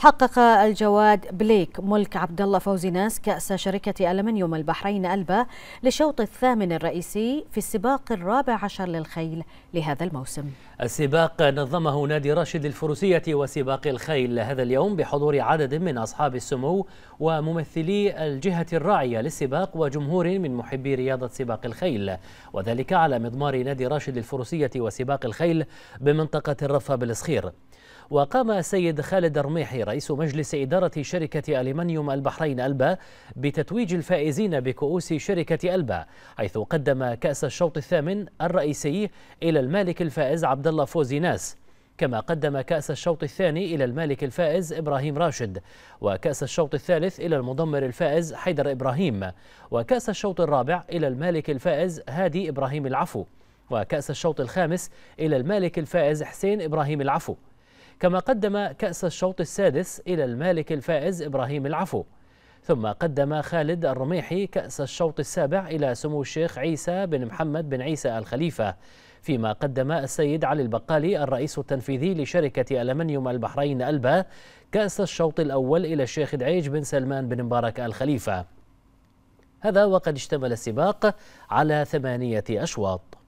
حقق الجواد بليك ملك عبد الله فوزي ناس كأس شركة ألمنيوم البحرين ألبا لشوط الثامن الرئيسي في السباق الرابع عشر للخيل لهذا الموسم السباق نظمه نادي راشد الفروسية وسباق الخيل هذا اليوم بحضور عدد من أصحاب السمو وممثلي الجهة الراعية للسباق وجمهور من محبي رياضة سباق الخيل وذلك على مضمار نادي راشد الفروسية وسباق الخيل بمنطقة الرفة بالصخير وقام السيد خالد رميحي رئيس مجلس إدارة شركة ألمنيوم البحرين ألبا بتتويج الفائزين بكؤوس شركة ألبا حيث قدم كأس الشوط الثامن الرئيسي إلى المالك الفائز عبد الله فوزي ناس كما قدم كأس الشوط الثاني إلى المالك الفائز إبراهيم راشد وكأس الشوط الثالث إلى المضمر الفائز حيدر إبراهيم وكأس الشوط الرابع إلى المالك الفائز هادي إبراهيم العفو وكأس الشوط الخامس إلى المالك الفائز حسين إبراهيم العفو كما قدم كأس الشوط السادس إلى المالك الفائز إبراهيم العفو ثم قدم خالد الرميحي كأس الشوط السابع إلى سمو الشيخ عيسى بن محمد بن عيسى الخليفة فيما قدم السيد علي البقالي الرئيس التنفيذي لشركة ألمنيوم البحرين ألبا كأس الشوط الأول إلى الشيخ دعيج بن سلمان بن مبارك الخليفة هذا وقد اشتمل السباق على ثمانية أشواط